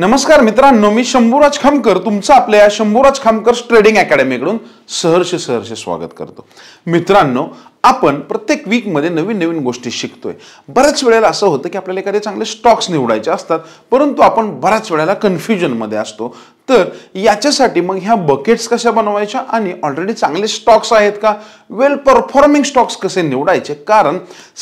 नमस्कार मित्रांनो मी शंभूराज खामकर तुमचं आपल्या या शंभूराज खामकर ट्रेडिंग अकॅडमीकडून सहर्ष सहर्ष स्वागत करतो मित्रांनो आपण प्रत्येक वीकमध्ये नवीन नवीन गोष्टी शिकतोय बऱ्याच वेळेला असं होतं की आपल्याला एखादे चांगले स्टॉक्स निवडायचे असतात परंतु आपण बऱ्याच वेळेला कन्फ्युजनमध्ये असतो तर याच्यासाठी मग ह्या बकेट्स कशा बनवायच्या आणि ऑलरेडी चांगले स्टॉक्स आहेत का वेल परफॉर्मिंग स्टॉक्स कसे निवडायचे कारण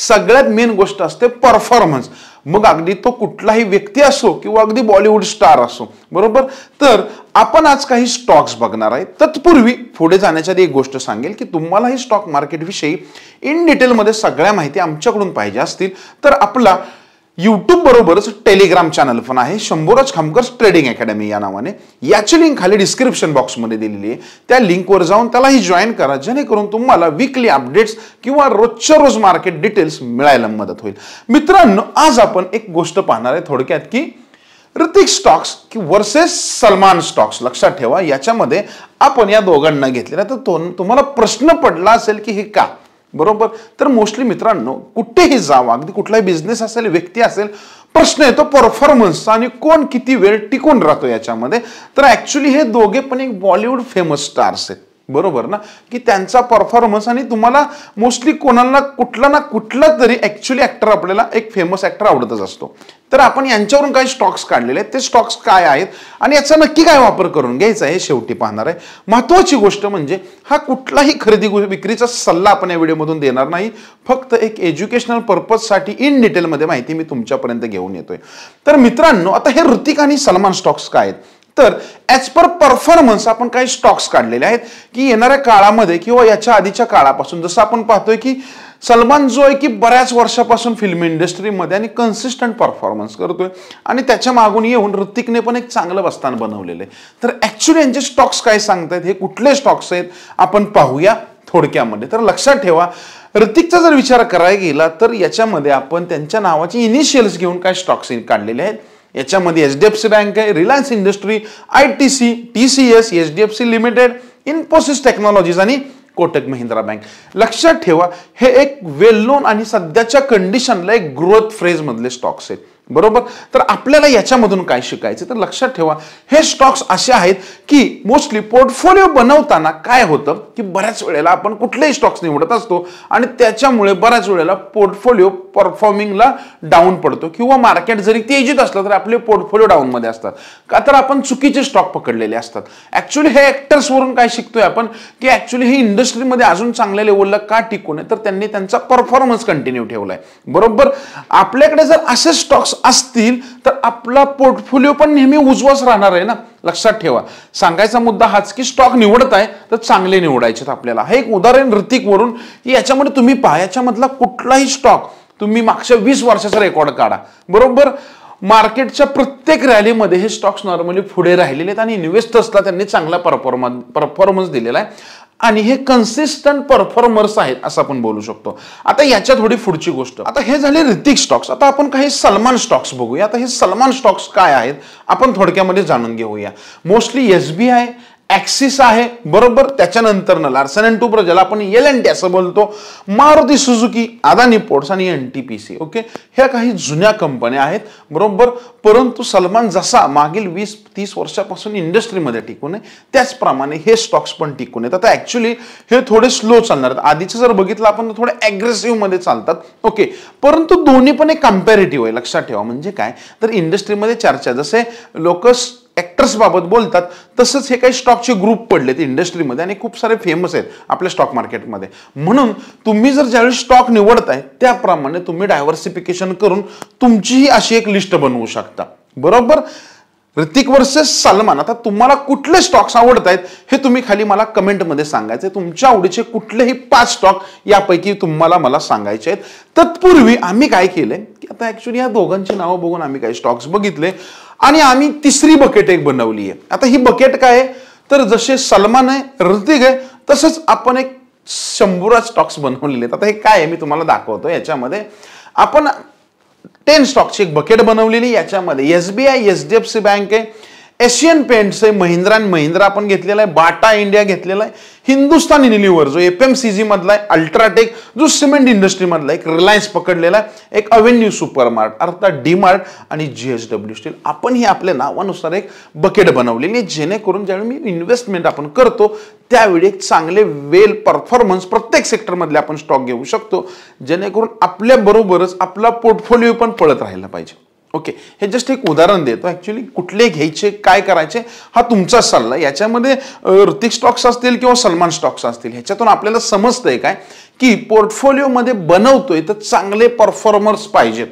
सगळ्यात मेन गोष्ट असते परफॉर्मन्स मग अगदी तो कुठलाही व्यक्ती असो किंवा अगदी बॉलिवूड स्टार असो बरोबर तर आपण आज काही स्टॉक्स बघणार आहे तत्पूर्वी पुढे जाण्याच्या आधी एक गोष्ट सांगेल की तुम्हाला स्टॉक मार्केटविषयी इन डिटेलमध्ये सगळ्या माहिती आमच्याकडून पाहिजे असतील तर आपला यूट्यूब बरोबरच टेलिग्राम चॅनल पण आहे शंभूराज खामकर ट्रेडिंग अकॅडमी या नावाने याची लिंक खाली डिस्क्रिप्शन बॉक्समध्ये दिलेली आहे त्या लिंकवर जाऊन त्यालाही जॉईन करा जेणेकरून तुम्हाला विकली अपडेट्स किंवा रोजच्या रोज मार्केट डिटेल्स मिळायला मदत होईल मित्रांनो आज आपण एक गोष्ट पाहणार आहे थोडक्यात की ऋतिक स्टॉक्स की वर्सेस सलमान स्टॉक्स लक्षात ठेवा याच्यामध्ये आपण या दोघांना घेतलेला तर तो तुम्हाला प्रश्न पडला असेल की हे का बरोबर तर मोस्टली मित्रांनो कुठेही जावा अगदी कुठलाही बिझनेस असेल व्यक्ती असेल प्रश्न येतो परफॉर्मन्सचा आणि कोण किती वेळ टिकून राहतो याच्यामध्ये तर ॲक्च्युली हे दोघे पण एक बॉलिवूड फेमस स्टार्स आहेत बरोबर ना की त्यांचा परफॉर्मन्स आणि तुम्हाला मोस्टली कोणाला कुठला ना कुठला तरी ॲक्च्युली ॲक्टर आपल्याला एक फेमस ॲक्टर आवडतच असतो तर आपण यांच्यावरून काही स्टॉक्स काढलेले आहेत ते स्टॉक्स काय आहेत आणि याचा नक्की काय वापर करून घ्यायचा हे शेवटी पाहणार आहे महत्वाची गोष्ट म्हणजे हा कुठलाही खरेदी विक्रीचा सल्ला आपण या व्हिडिओमधून देणार नाही फक्त एक एज्युकेशनल पर्पजसाठी इन डिटेलमध्ये माहिती मी तुमच्यापर्यंत घेऊन येतोय तर मित्रांनो आता हे ऋतिक आणि सलमान स्टॉक्स काय आहेत तर ॲज पर परफॉर्मन्स आपण काही स्टॉक्स काढलेले आहेत की येणाऱ्या काळामध्ये किंवा याच्या आधीच्या काळापासून जसं आपण पाहतोय की सलमान जो आहे की बऱ्याच वर्षापासून फिल्म इंडस्ट्रीमध्ये आणि कन्सिस्टंट परफॉर्मन्स करतोय आणि त्याच्या मागून येऊन ऋतिकने पण एक चांगलं वस्थान बनवलेलं आहे तर ॲक्च्युली यांचे स्टॉक्स काय सांगतायत हे कुठले स्टॉक्स आहेत आपण पाहूया थोडक्यामध्ये तर लक्षात ठेवा ऋतिकचा जर विचार करायला गेला तर याच्यामध्ये आपण त्यांच्या नावाचे इनिशियल्स घेऊन काय स्टॉक्स काढलेले आहेत याच्यामध्ये H D F C bank आहे Reliance industry I T C T C S H D F C limited Infosys technologies आणि कोटक महिंद्रा बँक लक्षात ठेवा हे एक वेल नोन आणि सध्याच्या कंडिशनला एक ग्रोथ फ्रेजमधले स्टॉक्स आहेत बरोबर तर आपल्याला याच्यामधून काय शिकायचं तर लक्षात ठेवा हे स्टॉक्स असे आहेत की मोस्टली पोर्टफोलिओ बनवताना काय होतं की बऱ्याच वेळेला आपण कुठलेही स्टॉक्स निवडत असतो आणि त्याच्यामुळे बऱ्याच वेळेला पोर्टफोलिओ परफॉर्मिंगला डाऊन पडतो किंवा मार्केट जरी तेजीत असलं तर आपले पोर्टफोलिओ डाऊनमध्ये असतात का तर आपण चुकीचे स्टॉक पकडलेले असतात ॲक्च्युली हे ॲक्टर्सवरून काय शिकतोय आपण की ॲक्च्युली हे इंडस्ट्रीमध्ये अजून चांगल्या लेवलला का टिकून आहे तर त्यांनी त्यांचा परफॉर्मन्स कंटिन्यू ठेवला आहे बरोबर आपल्याकडे जर असे स्टॉक्स असतील तर आपला पोर्टफोलिओ पण नेहमी उजवस राहणार आहे ना लक्षात ठेवा सांगायचा मुद्दा हाच की स्टॉक निवडत आहे तर चांगले निवडायचे आपल्याला हे एक उदाहरण ऋतिकवरून की याच्यामध्ये तुम्ही पहा याच्यामधला कुठलाही स्टॉक तुम्ही मागच्या वीस वर्षाचा रेकॉर्ड काढा बरोबर मार्केटच्या प्रत्येक रॅलीमध्ये हे स्टॉक्स नॉर्मली पुढे राहिलेले आहेत आणि इन्व्हेस्टर्सला त्यांनी चांगला परफॉर्मन्स परफॉर्मन्स दिलेला आहे आणि हे कन्सिस्टंट परफॉर्मर्स आहेत असं आपण बोलू शकतो आता याच्या थोडी पुढची गोष्ट आता हे झाले ऋतिक स्टॉक्स आता आपण काही सलमान स्टॉक्स बघूया आता हे सलमान स्टॉक्स काय आहेत आपण थोडक्यामध्ये जाणून घेऊया मोस्टली एस ॲक्सिस आहे बरोबर त्याच्यानंतर त्याच्यानंतरनं लार्सन अँड टू ज्याला आपण एल एन टी असं बोलतो मारुती सुझुकी अदानी पोर्ट्स आणि N T P C okay ह्या काही जुन्या कंपन्या आहेत बरोबर परंतु सलमान जसा मागील वीस तीस वर्षापासून इंडस्ट्रीमध्ये टिकून आहे त्याचप्रमाणे हे स्टॉक्स पण टिकून येतात आता ॲक्च्युली हे थोडे स्लो चालणार आधीचं जर बघितलं आपण तर थोडे ॲग्रेसिव्हमध्ये चालतात ओके परंतु दोन्ही पण एक कम्पॅरेटिव्ह आहे लक्षात ठेवा म्हणजे काय तर इंडस्ट्रीमध्ये चर्चा जसे लोकस बाबत बोलतात तसंच हे काही स्टॉकचे ग्रुप पडलेत इंडस्ट्रीमध्ये आणि खूप सारे फेमस आहेत आपल्या स्टॉक मार्केटमध्ये म्हणून तुम्ही जर ज्यावेळी स्टॉक निवडताय त्याप्रमाणे तुम्ही डायव्हर्सिफिकेशन करून तुमचीही अशी एक लिस्ट बनवू शकता बरोबर ऋतिक वर्सेस सलमान आता तुम्हाला कुठले स्टॉक्स आवडत आहेत हे तुम्ही खाली मला कमेंटमध्ये सांगायचे तुमच्या आवडीचे कुठलेही पाच स्टॉक यापैकी तुम्हाला मला सांगायचे आहेत तत्पूर्वी आम्ही काय केलंय आता ॲक्च्युली या दोघांची नावं बघून आम्ही काही स्टॉक्स बघितले आणि आम्ही तिसरी बकेट एक बनवली आहे आता ही बकेट काय आहे तर जसे सलमान आहे ऋतिक आहे तसंच आपण एक शंभुरा स्टॉक्स बनवलेले आहेत आता हे काय आहे मी तुम्हाला दाखवतो याच्यामध्ये आपण टेन स्टॉक्सची एक बकेट बनवलेली याच्यामध्ये S B I H D F C bank आहे एशियन पेंट्स आहे महिंद्रा अँड महिंद्रा आपण घेतलेला आहे बाटा इंडिया घेतलेला आहे हिंदुस्तान युनिलिव्हर जो एफ एम सी जी मधला आहे अल्ट्राटेक जो सिमेंट इंडस्ट्रीमधला एक रिलायन्स पकडलेला आहे एक अव्हेन्यू सुपर मार्ट अर्थात डी मार्ट आणि जी एस डब्ल्यू स्टील आपण ही आपल्या नावानुसार एक बकेट बनवलेली आहे जेणेकरून ज्यावेळी मी इन्व्हेस्टमेंट आपण करतो त्यावेळी एक चांगले वेल परफॉर्मन्स प्रत्येक सेक्टरमधले आपण स्टॉक घेऊ शकतो जेणेकरून आपल्याबरोबरच आपला पोर्टफोलिओ पण पळत राहिला पाहिजे ओके हे जस्ट एक उदाहरण देतो ॲक्च्युली कुठले घ्यायचे काय करायचे हा तुमचा सल्ला याच्यामध्ये ऋतिक स्टॉक्स असतील किंवा सलमान स्टॉक्स असतील ह्याच्यातून आपल्याला समजतंय काय की पोर्टफोलिओमध्ये बनवतोय तर चांगले परफॉर्मर्स पाहिजेत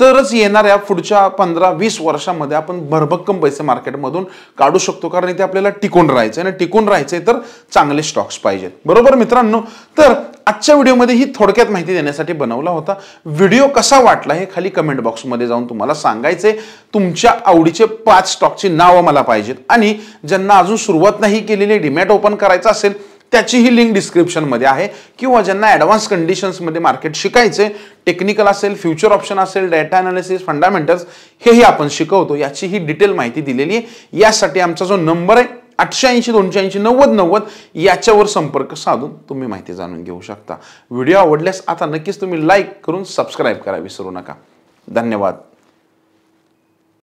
तरच येणाऱ्या पुढच्या पंधरा वीस वर्षामध्ये आपण भरभक्कम पैसे मार्केटमधून काढू शकतो कारण इथे आपल्याला टिकून राहायचं आहे आणि टिकून राहायचं तर चांगले स्टॉक्स पाहिजेत बरोबर मित्रांनो तर आजच्या व्हिडिओमध्ये ही थोडक्यात माहिती देण्यासाठी बनवला होता व्हिडिओ कसा वाटला हे खाली कमेंट बॉक्समध्ये जाऊन तुम्हाला सांगायचे तुमच्या आवडीचे पाच स्टॉकची नावं मला पाहिजेत आणि ज्यांना अजून सुरुवात नाही केलेली डिमॅट ओपन करायचं असेल त्याचीही लिंक डिस्क्रिप्शनमध्ये आहे किंवा ज्यांना ॲडव्हान्स कंडिशन्समध्ये मार्केट शिकायचे टेक्निकल असेल फ्युचर ऑप्शन असेल डेटा अनालिसिस फंडामेंटल्स हेही आपण शिकवतो याचीही डिटेल माहिती दिलेली आहे यासाठी आमचा जो नंबर आहे आठशे ऐंशी दोनशे ऐंशी नव्वद नव्वद याच्यावर संपर्क साधून तुम्ही माहिती जाणून घेऊ शकता व्हिडिओ आवडल्यास आता नक्कीच तुम्ही लाईक करून सबस्क्राईब करा विसरू नका धन्यवाद